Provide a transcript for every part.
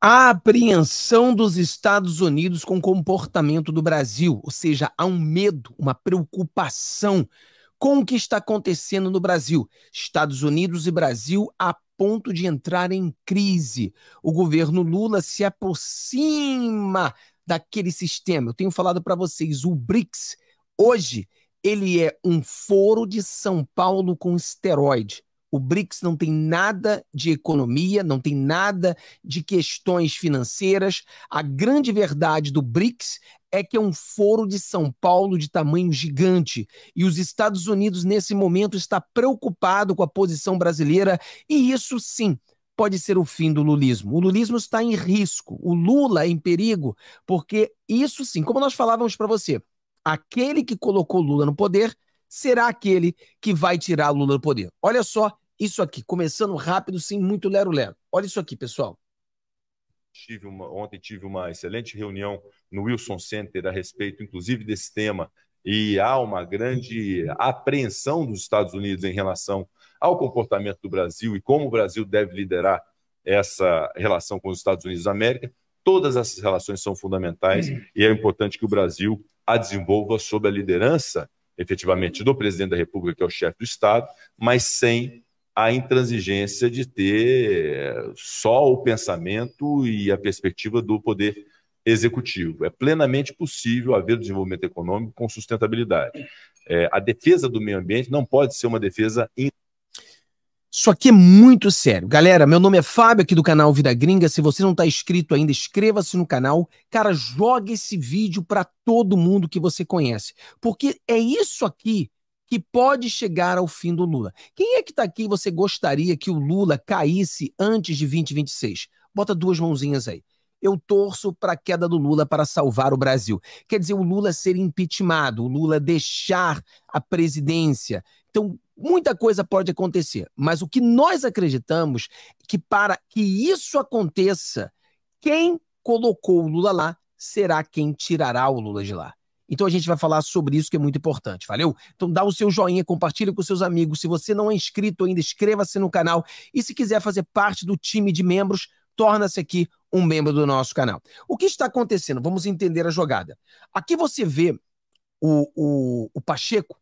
A apreensão dos Estados Unidos com o comportamento do Brasil, ou seja, há um medo, uma preocupação com o que está acontecendo no Brasil. Estados Unidos e Brasil a ponto de entrar em crise. O governo Lula se aproxima daquele sistema. Eu tenho falado para vocês, o BRICS, hoje, ele é um foro de São Paulo com esteroide. O BRICS não tem nada de economia, não tem nada de questões financeiras. A grande verdade do BRICS é que é um foro de São Paulo de tamanho gigante. E os Estados Unidos, nesse momento, está preocupado com a posição brasileira, e isso sim pode ser o fim do lulismo. O lulismo está em risco, o Lula é em perigo, porque isso sim, como nós falávamos para você, aquele que colocou Lula no poder será aquele que vai tirar Lula do poder. Olha só isso aqui, começando rápido, sem muito lero-lero. Olha isso aqui, pessoal. Tive uma, ontem tive uma excelente reunião no Wilson Center a respeito, inclusive, desse tema. E há uma grande apreensão dos Estados Unidos em relação ao comportamento do Brasil e como o Brasil deve liderar essa relação com os Estados Unidos da América. Todas essas relações são fundamentais e é importante que o Brasil a desenvolva sob a liderança, efetivamente, do presidente da República, que é o chefe do Estado, mas sem a intransigência de ter eh, só o pensamento e a perspectiva do poder executivo. É plenamente possível haver desenvolvimento econômico com sustentabilidade. É, a defesa do meio ambiente não pode ser uma defesa. Isso aqui é muito sério. Galera, meu nome é Fábio, aqui do canal Vida Gringa. Se você não está inscrito ainda, inscreva-se no canal. Cara, joga esse vídeo para todo mundo que você conhece. Porque é isso aqui que pode chegar ao fim do Lula. Quem é que está aqui e você gostaria que o Lula caísse antes de 2026? Bota duas mãozinhas aí. Eu torço para a queda do Lula para salvar o Brasil. Quer dizer, o Lula ser impeachmentado, o Lula deixar a presidência. Então, muita coisa pode acontecer, mas o que nós acreditamos é que para que isso aconteça, quem colocou o Lula lá será quem tirará o Lula de lá. Então a gente vai falar sobre isso que é muito importante, valeu? Então dá o seu joinha, compartilha com seus amigos. Se você não é inscrito ainda, inscreva-se no canal. E se quiser fazer parte do time de membros, torna-se aqui um membro do nosso canal. O que está acontecendo? Vamos entender a jogada. Aqui você vê o, o, o Pacheco,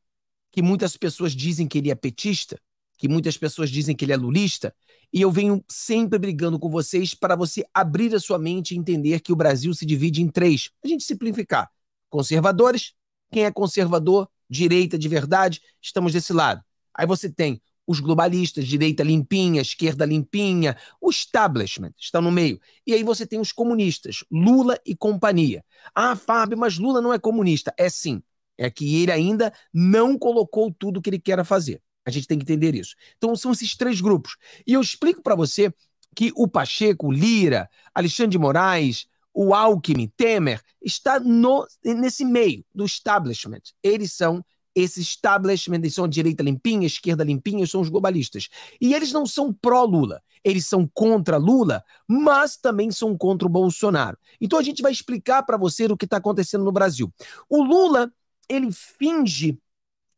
que muitas pessoas dizem que ele é petista, que muitas pessoas dizem que ele é lulista, e eu venho sempre brigando com vocês para você abrir a sua mente e entender que o Brasil se divide em três. A gente simplificar conservadores. Quem é conservador, direita de verdade, estamos desse lado. Aí você tem os globalistas, direita limpinha, esquerda limpinha, o establishment está no meio. E aí você tem os comunistas, Lula e companhia. Ah, Fábio, mas Lula não é comunista. É sim. É que ele ainda não colocou tudo o que ele quer fazer. A gente tem que entender isso. Então são esses três grupos. E eu explico para você que o Pacheco, Lira, Alexandre de Moraes, o Alckmin, Temer, está no, nesse meio do establishment. Eles são esse establishment, eles são direita limpinha, esquerda limpinha, são os globalistas. E eles não são pró-Lula, eles são contra Lula, mas também são contra o Bolsonaro. Então a gente vai explicar para você o que está acontecendo no Brasil. O Lula, ele finge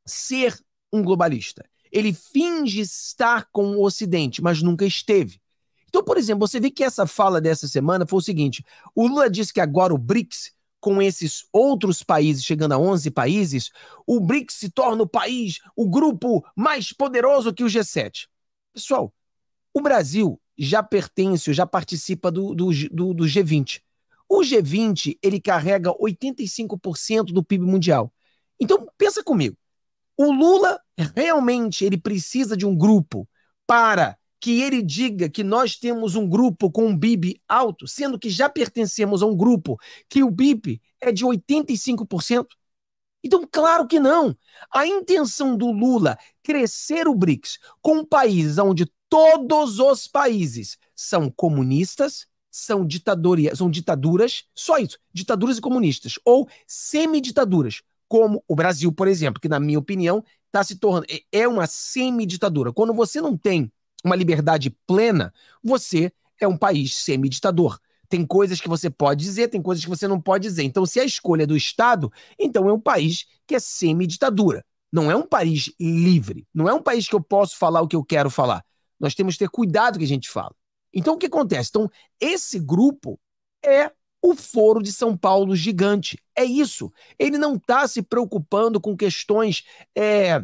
ser um globalista. Ele finge estar com o Ocidente, mas nunca esteve. Então, por exemplo, você vê que essa fala dessa semana foi o seguinte: o Lula disse que agora o BRICS, com esses outros países, chegando a 11 países, o BRICS se torna o país, o grupo mais poderoso que o G7. Pessoal, o Brasil já pertence, já participa do, do, do, do G20. O G20, ele carrega 85% do PIB mundial. Então, pensa comigo. O Lula realmente ele precisa de um grupo para que ele diga que nós temos um grupo com um BIB alto, sendo que já pertencemos a um grupo que o BIB é de 85%? Então, claro que não. A intenção do Lula crescer o BRICS com um país onde todos os países são comunistas, são, ditadorias, são ditaduras, só isso, ditaduras e comunistas, ou semiditaduras, como o Brasil, por exemplo, que, na minha opinião, está se tornando. É, é uma semiditadura. Quando você não tem uma liberdade plena, você é um país semiditador. Tem coisas que você pode dizer, tem coisas que você não pode dizer. Então, se é a escolha é do Estado, então é um país que é semiditadura. Não é um país livre. Não é um país que eu posso falar o que eu quero falar. Nós temos que ter cuidado o que a gente fala. Então, o que acontece? Então, esse grupo é o Foro de São Paulo gigante. É isso. Ele não está se preocupando com questões. É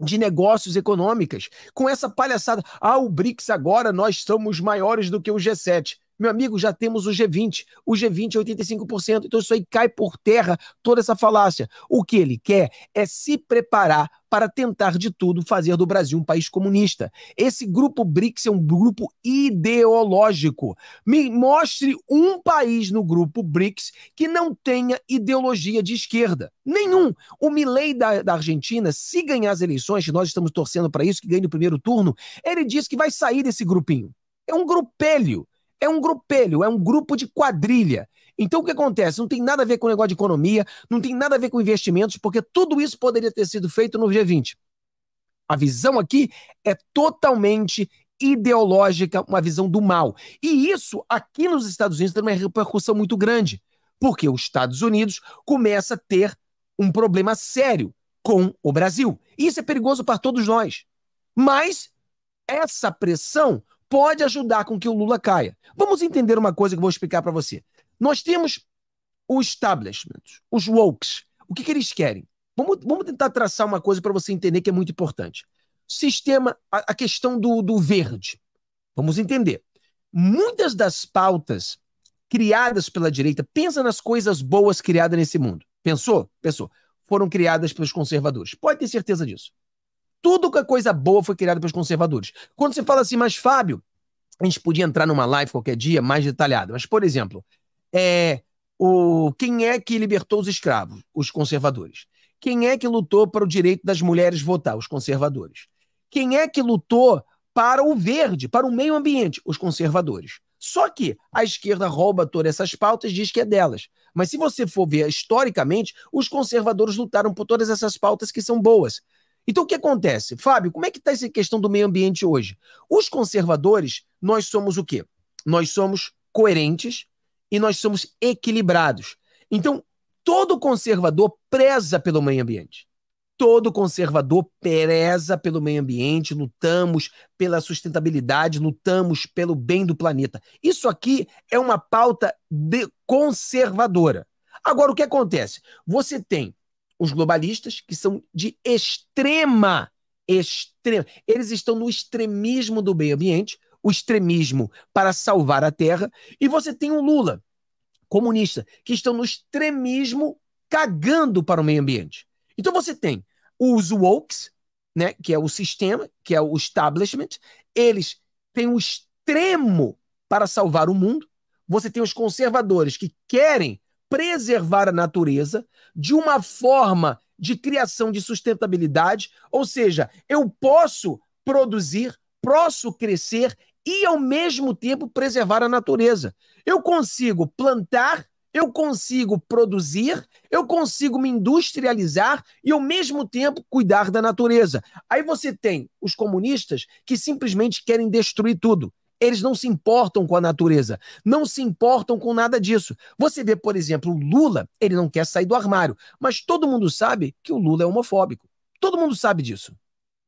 de negócios econômicas, com essa palhaçada. Ah, o BRICS agora nós somos maiores do que o G7. Meu amigo, já temos o G20. O G20 é 85%. Então isso aí cai por terra toda essa falácia. O que ele quer é se preparar para tentar de tudo fazer do Brasil um país comunista. Esse grupo BRICS é um grupo ideológico. Me mostre um país no grupo BRICS que não tenha ideologia de esquerda. Nenhum. O Milei da, da Argentina, se ganhar as eleições, que nós estamos torcendo para isso, que ganhe no primeiro turno, ele diz que vai sair desse grupinho. É um grupelho é um grupelho, é um grupo de quadrilha. Então o que acontece? Não tem nada a ver com o negócio de economia, não tem nada a ver com investimentos, porque tudo isso poderia ter sido feito no G20. A visão aqui é totalmente ideológica, uma visão do mal. E isso aqui nos Estados Unidos tem uma repercussão muito grande, porque os Estados Unidos começa a ter um problema sério com o Brasil. Isso é perigoso para todos nós. Mas essa pressão pode ajudar com que o Lula caia. Vamos entender uma coisa que eu vou explicar para você. Nós temos o establishment, os wokes. O que, que eles querem? Vamos, vamos tentar traçar uma coisa para você entender que é muito importante. Sistema, a, a questão do, do verde. Vamos entender. Muitas das pautas criadas pela direita, pensa nas coisas boas criadas nesse mundo. Pensou? Pensou. Foram criadas pelos conservadores. Pode ter certeza disso. Tudo que é coisa boa foi criado pelos conservadores. Quando você fala assim, mas Fábio, a gente podia entrar numa live qualquer dia mais detalhada, mas, por exemplo, é, o, quem é que libertou os escravos? Os conservadores. Quem é que lutou para o direito das mulheres votar? Os conservadores. Quem é que lutou para o verde, para o meio ambiente? Os conservadores. Só que a esquerda rouba todas essas pautas e diz que é delas. Mas se você for ver historicamente, os conservadores lutaram por todas essas pautas que são boas. Então o que acontece? Fábio, como é que está essa questão do meio ambiente hoje? Os conservadores, nós somos o quê? Nós somos coerentes e nós somos equilibrados. Então, todo conservador preza pelo meio ambiente. Todo conservador preza pelo meio ambiente, lutamos pela sustentabilidade, lutamos pelo bem do planeta. Isso aqui é uma pauta conservadora. Agora, o que acontece? Você tem os globalistas, que são de extrema, extrema. Eles estão no extremismo do meio ambiente, o extremismo para salvar a terra, e você tem o Lula, comunista, que estão no extremismo cagando para o meio ambiente. Então você tem os wokes, né, que é o sistema, que é o establishment, eles têm o extremo para salvar o mundo. Você tem os conservadores que querem preservar a natureza de uma forma de criação de sustentabilidade, ou seja, eu posso produzir, posso crescer e ao mesmo tempo preservar a natureza. Eu consigo plantar, eu consigo produzir, eu consigo me industrializar e ao mesmo tempo cuidar da natureza. Aí você tem os comunistas que simplesmente querem destruir tudo. Eles não se importam com a natureza, não se importam com nada disso. Você vê, por exemplo, o Lula, ele não quer sair do armário, mas todo mundo sabe que o Lula é homofóbico. Todo mundo sabe disso.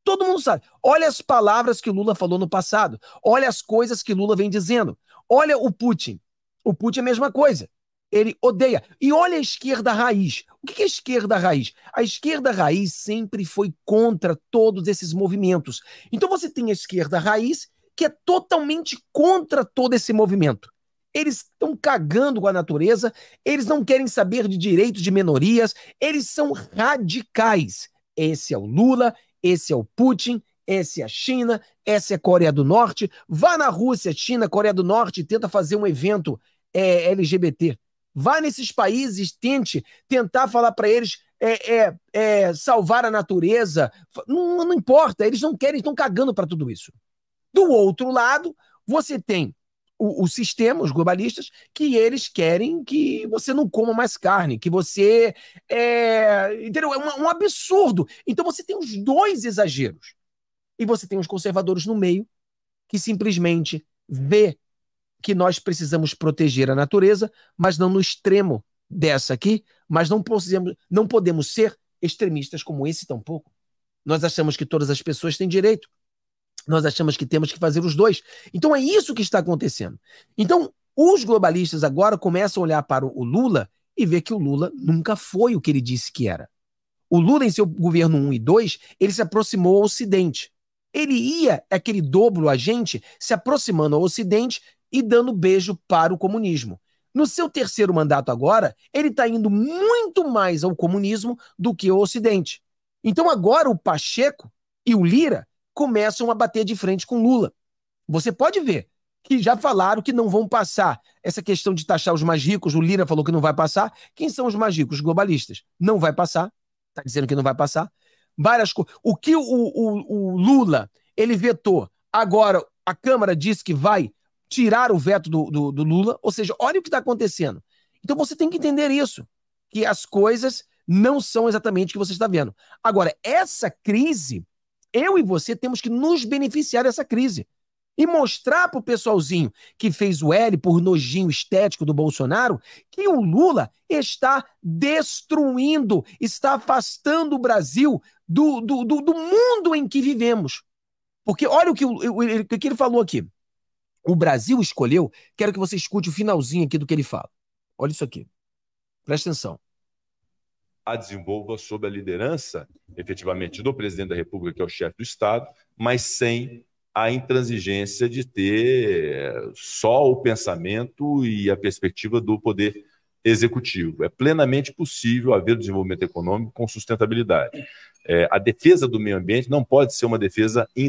Todo mundo sabe. Olha as palavras que o Lula falou no passado. Olha as coisas que Lula vem dizendo. Olha o Putin. O Putin é a mesma coisa. Ele odeia. E olha a esquerda raiz. O que é a esquerda raiz? A esquerda raiz sempre foi contra todos esses movimentos. Então você tem a esquerda raiz que é totalmente contra todo esse movimento. Eles estão cagando com a natureza, eles não querem saber de direitos de minorias, eles são radicais. Esse é o Lula, esse é o Putin, essa é a China, essa é a Coreia do Norte. Vá na Rússia, China, Coreia do Norte tenta fazer um evento é, LGBT. Vá nesses países, tente tentar falar para eles é, é, é, salvar a natureza. Não, não importa, eles não querem, estão cagando para tudo isso. Do outro lado, você tem o, o, sistema, os globalistas, que eles querem que você não coma mais carne, que você. É, entendeu? É um, um absurdo. Então você tem os dois exageros. E você tem os conservadores no meio, que simplesmente vê que nós precisamos proteger a natureza, mas não no extremo dessa aqui, mas não podemos, não podemos ser extremistas como esse tampouco. Nós achamos que todas as pessoas têm direito nós achamos que temos que fazer os dois. Então é isso que está acontecendo. Então, os globalistas agora começam a olhar para o Lula e ver que o Lula nunca foi o que ele disse que era. O Lula, em seu governo 1 e 2, ele se aproximou ao Ocidente. Ele ia, aquele dobro agente, se aproximando ao Ocidente e dando beijo para o comunismo. No seu terceiro mandato agora, ele está indo muito mais ao comunismo do que ao Ocidente. Então agora o Pacheco e o Lira começam a bater de frente com Lula. Você pode ver que já falaram que não vão passar essa questão de taxar os mais ricos. O Lira falou que não vai passar. Quem são os mais ricos? Os globalistas. Não vai passar. Está dizendo que não vai passar. Várias coisas. O que o, o, o Lula ele vetou, agora a Câmara disse que vai tirar o veto do, do, do Lula. Ou seja, olha o que está acontecendo. Então você tem que entender isso, que as coisas não são exatamente o que você está vendo. Agora, essa crise eu e você temos que nos beneficiar dessa crise. E mostrar para o pessoalzinho que fez o L por nojinho estético do Bolsonaro que o Lula está destruindo, está afastando o Brasil do, do, do, do mundo em que vivemos. Porque olha o que, o, que ele falou aqui. O Brasil escolheu. Quero que você escute o finalzinho aqui do que ele fala. Olha isso aqui. Presta atenção a desenvolva sob a liderança, efetivamente, do presidente da República, que é o chefe do Estado, mas sem a intransigência de ter só o pensamento e a perspectiva do poder executivo. É plenamente possível haver desenvolvimento econômico com sustentabilidade. É, a defesa do meio ambiente não pode ser uma defesa. In...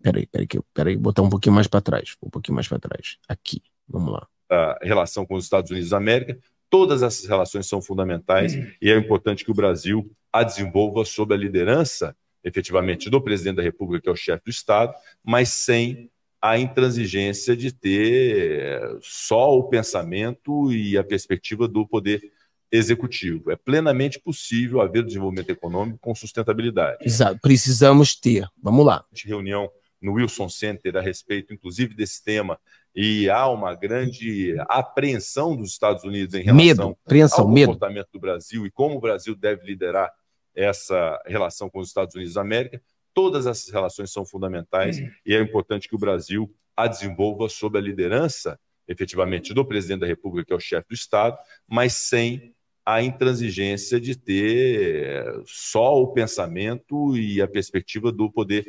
Peraí, peraí, que eu, peraí, botar um pouquinho mais para trás, um pouquinho mais para trás. Aqui, vamos lá. A relação com os Estados Unidos da América, Todas essas relações são fundamentais uhum. e é importante que o Brasil a desenvolva sob a liderança, efetivamente, do presidente da República, que é o chefe do Estado, mas sem a intransigência de ter só o pensamento e a perspectiva do poder executivo. É plenamente possível haver desenvolvimento econômico com sustentabilidade. Exato, precisamos ter. Vamos lá. Reunião no Wilson Center a respeito, inclusive, desse tema e há uma grande apreensão dos Estados Unidos em relação medo, ao comportamento medo. do Brasil e como o Brasil deve liderar essa relação com os Estados Unidos da América. Todas essas relações são fundamentais uhum. e é importante que o Brasil a desenvolva sob a liderança, efetivamente, do presidente da República, que é o chefe do Estado, mas sem a intransigência de ter só o pensamento e a perspectiva do poder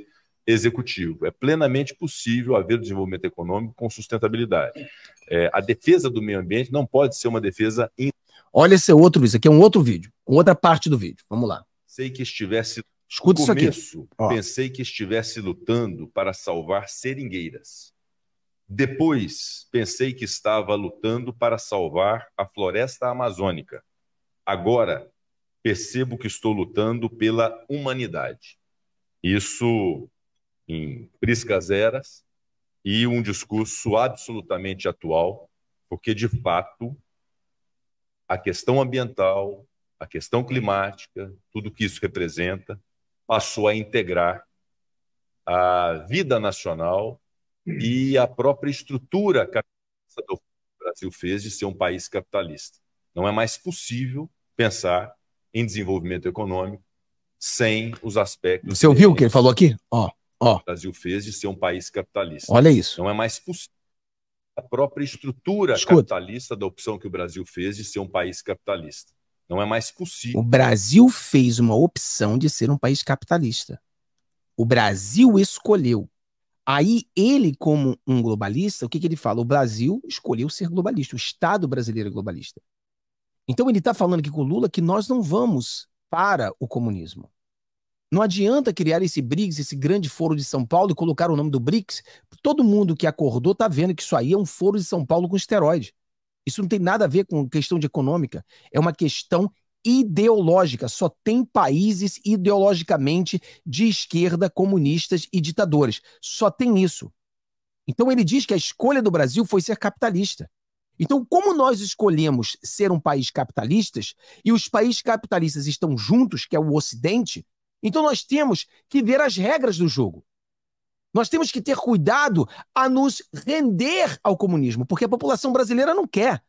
executivo. É plenamente possível haver desenvolvimento econômico com sustentabilidade. É, a defesa do meio ambiente não pode ser uma defesa. In... Olha esse outro, isso aqui é um outro vídeo, outra parte do vídeo. Vamos lá. Sei que estivesse. Escuta começo, isso aqui. Pensei que estivesse lutando para salvar seringueiras. Depois, pensei que estava lutando para salvar a floresta amazônica. Agora, percebo que estou lutando pela humanidade. Isso em priscas eras e um discurso absolutamente atual, porque de fato a questão ambiental, a questão climática, tudo que isso representa, passou a integrar a vida nacional e a própria estrutura capitalista do Brasil fez de ser um país capitalista. Não é mais possível pensar em desenvolvimento econômico sem os aspectos. Você ouviu o que ele falou aqui? Ó. Oh. Oh. O Brasil fez de ser um país capitalista. Olha isso. Não é mais possível. A própria estrutura Escuta. capitalista da opção que o Brasil fez de ser um país capitalista. Não é mais possível. O Brasil fez uma opção de ser um país capitalista. O Brasil escolheu. Aí ele, como um globalista, o que, que ele fala? O Brasil escolheu ser globalista. O Estado brasileiro é globalista. Então ele está falando aqui com o Lula que nós não vamos para o comunismo. Não adianta criar esse BRICS, esse grande foro de São Paulo e colocar o nome do BRICS. Todo mundo que acordou está vendo que isso aí é um foro de São Paulo com esteroide. Isso não tem nada a ver com questão de econômica. É uma questão ideológica. Só tem países ideologicamente de esquerda, comunistas e ditadores. Só tem isso. Então ele diz que a escolha do Brasil foi ser capitalista. Então, como nós escolhemos ser um país capitalista e os países capitalistas estão juntos, que é o Ocidente, então nós temos que ver as regras do jogo. Nós temos que ter cuidado a nos render ao comunismo, porque a população brasileira não quer.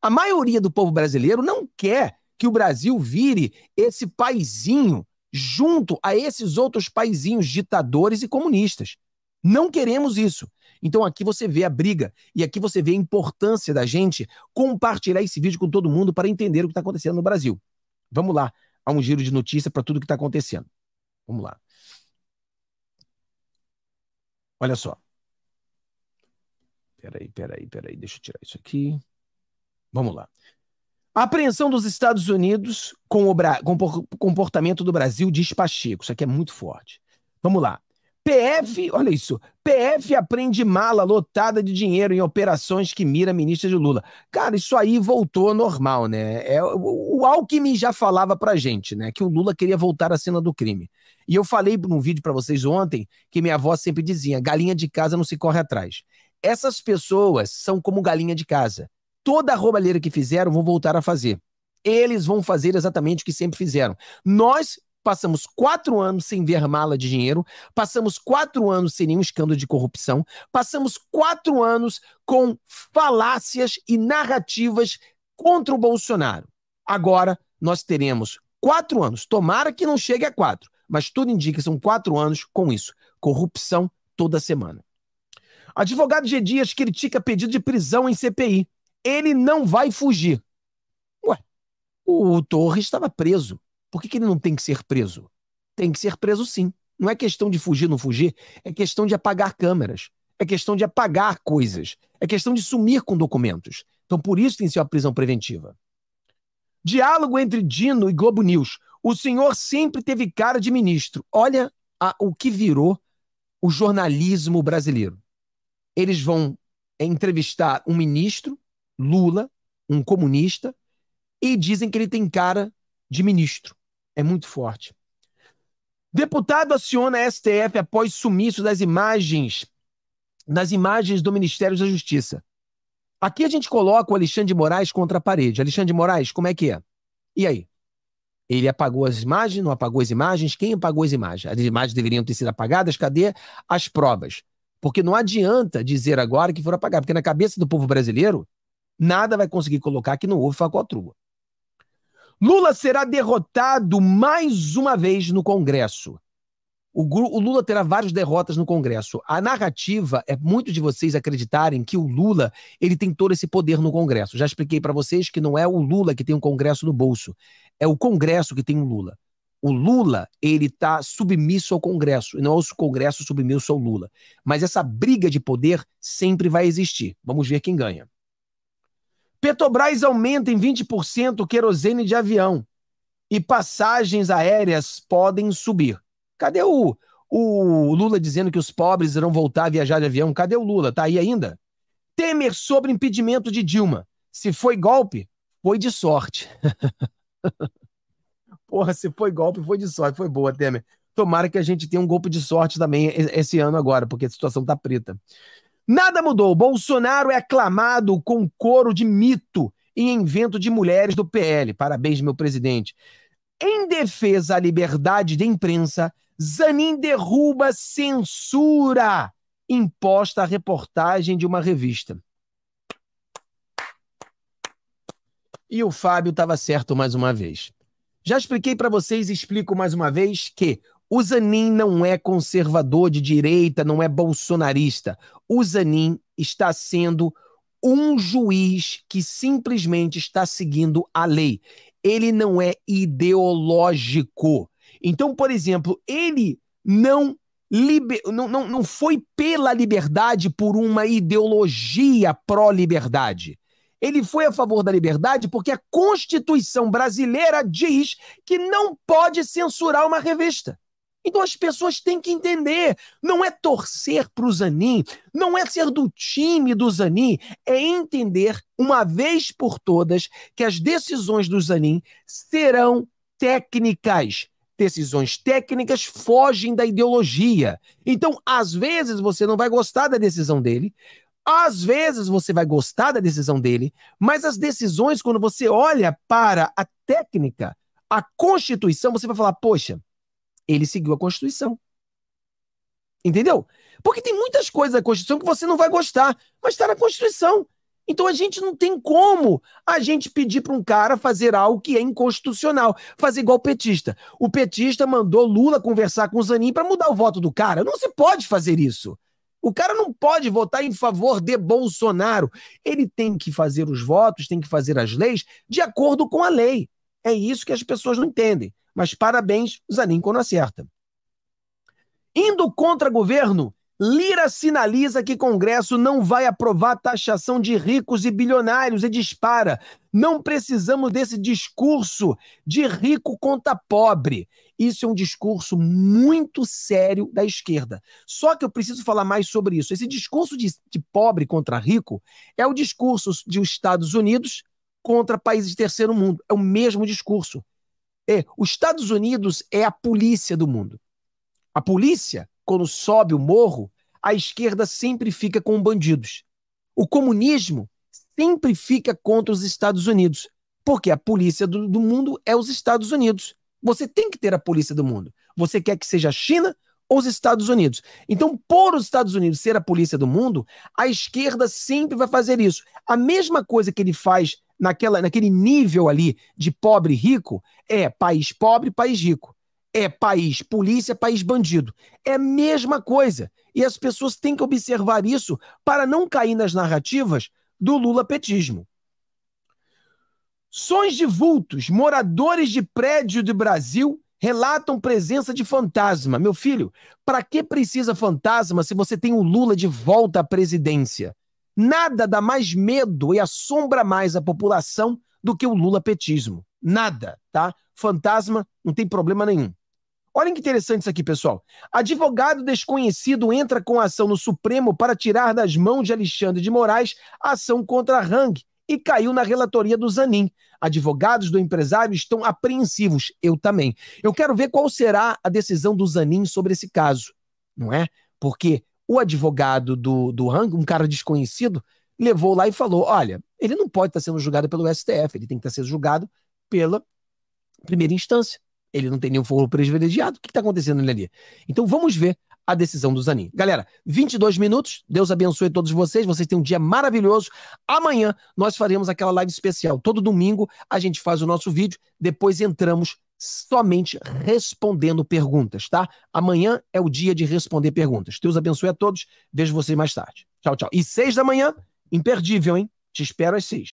A maioria do povo brasileiro não quer que o Brasil vire esse paizinho junto a esses outros paizinhos ditadores e comunistas. Não queremos isso. Então aqui você vê a briga e aqui você vê a importância da gente compartilhar esse vídeo com todo mundo para entender o que está acontecendo no Brasil. Vamos lá, a um giro de notícia para tudo o que está acontecendo. Vamos lá. Olha só. Peraí, peraí, peraí. Deixa eu tirar isso aqui. Vamos lá. A apreensão dos Estados Unidos com o comportamento do Brasil diz Pacheco. Isso aqui é muito forte. Vamos lá. PF, olha isso, PF aprende mala lotada de dinheiro em operações que mira ministra de Lula. Cara, isso aí voltou normal, né? É, o, o Alckmin já falava pra gente, né, que o Lula queria voltar à cena do crime. E eu falei num vídeo para vocês ontem que minha avó sempre dizia: galinha de casa não se corre atrás. Essas pessoas são como galinha de casa. Toda a roubalheira que fizeram vão voltar a fazer. Eles vão fazer exatamente o que sempre fizeram. Nós passamos quatro anos sem ver mala de dinheiro, passamos quatro anos sem nenhum escândalo de corrupção, passamos quatro anos com falácias e narrativas contra o Bolsonaro. Agora nós teremos quatro anos, tomara que não chegue a quatro, mas tudo indica que são quatro anos com isso. Corrupção toda semana. Advogado G. Dias critica pedido de prisão em CPI. Ele não vai fugir. Ué, o Torres estava preso por que, que ele não tem que ser preso? Tem que ser preso sim. Não é questão de fugir, não fugir, é questão de apagar câmeras, é questão de apagar coisas, é questão de sumir com documentos. Então, por isso tem que ser uma prisão preventiva. Diálogo entre Dino e Globo News. O senhor sempre teve cara de ministro. Olha a, o que virou o jornalismo brasileiro. Eles vão é, entrevistar um ministro, Lula, um comunista, e dizem que ele tem cara de ministro. É muito forte. Deputado aciona a STF após sumiço das imagens, nas imagens do Ministério da Justiça. Aqui a gente coloca o Alexandre de Moraes contra a parede. Alexandre de Moraes, como é que é? E aí? Ele apagou as imagens, não apagou as imagens? Quem apagou as imagens? As imagens deveriam ter sido apagadas, cadê as provas? Porque não adianta dizer agora que foram apagadas, porque na cabeça do povo brasileiro, nada vai conseguir colocar que não houve facotrua. Lula será derrotado mais uma vez no Congresso. O, o, Lula terá várias derrotas no Congresso. A narrativa é muito de vocês acreditarem que o Lula ele tem todo esse poder no Congresso. Já expliquei para vocês que não é o Lula que tem o um Congresso no bolso, é o Congresso que tem o Lula. O Lula, ele está submisso ao Congresso, e não é o Congresso submisso ao Lula. Mas essa briga de poder sempre vai existir. Vamos ver quem ganha. Petrobras aumenta em 20% o querosene de avião e passagens aéreas podem subir. Cadê o, o Lula dizendo que os pobres irão voltar a viajar de avião? Cadê o Lula? Tá aí ainda? Temer sobre impedimento de Dilma. Se foi golpe, foi de sorte. Porra, se foi golpe, foi de sorte. Foi boa, Temer. Tomara que a gente tenha um golpe de sorte também esse ano agora, porque a situação tá preta. Nada mudou. Bolsonaro é aclamado com coro de mito e invento de mulheres do PL. Parabéns, meu presidente. Em defesa à liberdade de imprensa, Zanin derruba censura imposta à reportagem de uma revista. E o Fábio estava certo mais uma vez. Já expliquei para vocês e explico mais uma vez que o Zanin não é conservador de direita, não é bolsonarista. O Zanin está sendo um juiz que simplesmente está seguindo a lei. Ele não é ideológico. Então, por exemplo, ele não, liber... não, não, não foi pela liberdade por uma ideologia pró-liberdade. Ele foi a favor da liberdade porque a Constituição brasileira diz que não pode censurar uma revista. Então as pessoas têm que entender. Não é torcer para o Zanin, não é ser do time do Zanin, é entender, uma vez por todas, que as decisões do Zanin serão técnicas. Decisões técnicas fogem da ideologia. Então, às vezes, você não vai gostar da decisão dele, às vezes você vai gostar da decisão dele, mas as decisões, quando você olha para a técnica, a Constituição, você vai falar: poxa, ele seguiu a Constituição. Entendeu? Porque tem muitas coisas da Constituição que você não vai gostar, mas está na Constituição. Então a gente não tem como a gente pedir para um cara fazer algo que é inconstitucional, fazer igual o petista. O petista mandou Lula conversar com o Zanin para mudar o voto do cara. Não se pode fazer isso. O cara não pode votar em favor de Bolsonaro. Ele tem que fazer os votos, tem que fazer as leis de acordo com a lei. É isso que as pessoas não entendem. Mas parabéns, Zanin, quando acerta. Indo contra governo, Lira sinaliza que Congresso não vai aprovar taxação de ricos e bilionários e dispara. Não precisamos desse discurso de rico contra pobre. Isso é um discurso muito sério da esquerda. Só que eu preciso falar mais sobre isso. Esse discurso de, de pobre contra rico é o discurso dos Estados Unidos contra países de terceiro mundo. É o mesmo discurso. É, os Estados Unidos é a polícia do mundo. A polícia, quando sobe o morro, a esquerda sempre fica com bandidos. O comunismo sempre fica contra os Estados Unidos, porque a polícia do, do mundo é os Estados Unidos. Você tem que ter a polícia do mundo. Você quer que seja a China, os Estados Unidos. Então, por os Estados Unidos ser a polícia do mundo, a esquerda sempre vai fazer isso. A mesma coisa que ele faz naquela, naquele nível ali de pobre e rico é país pobre, país rico. É país polícia, país bandido. É a mesma coisa. E as pessoas têm que observar isso para não cair nas narrativas do lula-petismo. Sons de vultos, moradores de prédio do Brasil relatam presença de fantasma. Meu filho, para que precisa fantasma se você tem o Lula de volta à presidência? Nada dá mais medo e assombra mais a população do que o Lula petismo. Nada, tá? Fantasma não tem problema nenhum. Olhem que interessante isso aqui, pessoal. Advogado desconhecido entra com ação no Supremo para tirar das mãos de Alexandre de Moraes ação contra Hang e caiu na relatoria do Zanin. Advogados do empresário estão apreensivos, eu também. Eu quero ver qual será a decisão do Zanin sobre esse caso, não é? Porque o advogado do, do Hang, um cara desconhecido, levou lá e falou: olha, ele não pode estar tá sendo julgado pelo STF, ele tem que estar tá sendo julgado pela primeira instância. Ele não tem nenhum foro privilegiado. O que está acontecendo ali? Então vamos ver a decisão do Zanin. Galera, 22 minutos. Deus abençoe todos vocês. Vocês têm um dia maravilhoso. Amanhã nós faremos aquela live especial. Todo domingo a gente faz o nosso vídeo, depois entramos somente respondendo perguntas, tá? Amanhã é o dia de responder perguntas. Deus abençoe a todos. Vejo vocês mais tarde. Tchau, tchau. E seis da manhã, imperdível, hein? Te espero às seis.